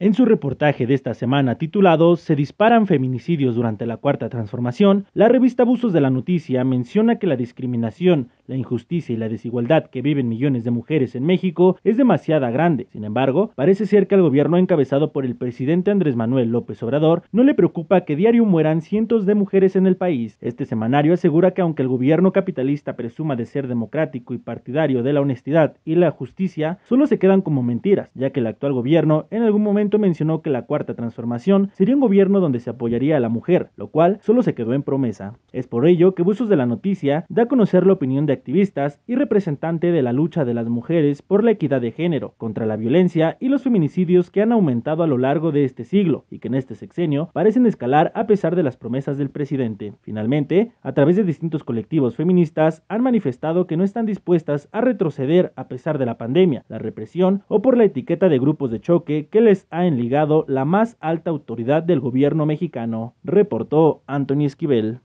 En su reportaje de esta semana titulado Se disparan feminicidios durante la cuarta transformación, la revista Abusos de la Noticia menciona que la discriminación la injusticia y la desigualdad que viven millones de mujeres en México es demasiada grande. Sin embargo, parece ser que al gobierno encabezado por el presidente Andrés Manuel López Obrador no le preocupa que diario mueran cientos de mujeres en el país. Este semanario asegura que aunque el gobierno capitalista presuma de ser democrático y partidario de la honestidad y la justicia, solo se quedan como mentiras, ya que el actual gobierno en algún momento mencionó que la cuarta transformación sería un gobierno donde se apoyaría a la mujer, lo cual solo se quedó en promesa. Es por ello que Busos de la Noticia da a conocer la opinión de activistas y representante de la lucha de las mujeres por la equidad de género, contra la violencia y los feminicidios que han aumentado a lo largo de este siglo y que en este sexenio parecen escalar a pesar de las promesas del presidente. Finalmente, a través de distintos colectivos feministas han manifestado que no están dispuestas a retroceder a pesar de la pandemia, la represión o por la etiqueta de grupos de choque que les ha enligado la más alta autoridad del gobierno mexicano, reportó Anthony Esquivel.